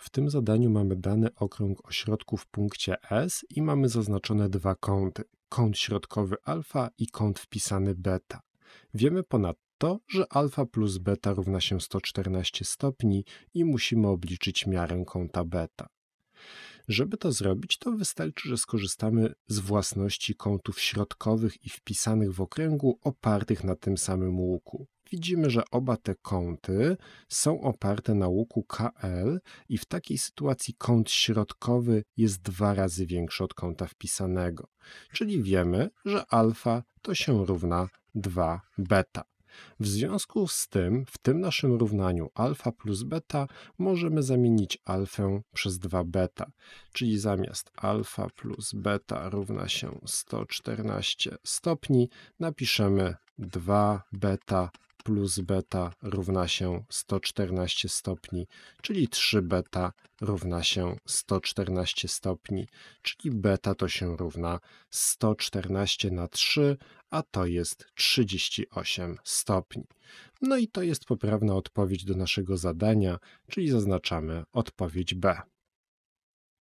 W tym zadaniu mamy dany okrąg środku w punkcie S i mamy zaznaczone dwa kąty, kąt środkowy alfa i kąt wpisany beta. Wiemy ponadto, że alfa plus beta równa się 114 stopni i musimy obliczyć miarę kąta beta. Żeby to zrobić, to wystarczy, że skorzystamy z własności kątów środkowych i wpisanych w okręgu opartych na tym samym łuku. Widzimy, że oba te kąty są oparte na łuku KL i w takiej sytuacji kąt środkowy jest dwa razy większy od kąta wpisanego. Czyli wiemy, że alfa to się równa 2 beta. W związku z tym w tym naszym równaniu alfa plus beta możemy zamienić alfę przez 2 beta, czyli zamiast alfa plus beta równa się 114 stopni napiszemy 2 beta plus beta równa się 114 stopni, czyli 3 beta równa się 114 stopni, czyli beta to się równa 114 na 3, a to jest 38 stopni. No i to jest poprawna odpowiedź do naszego zadania, czyli zaznaczamy odpowiedź B.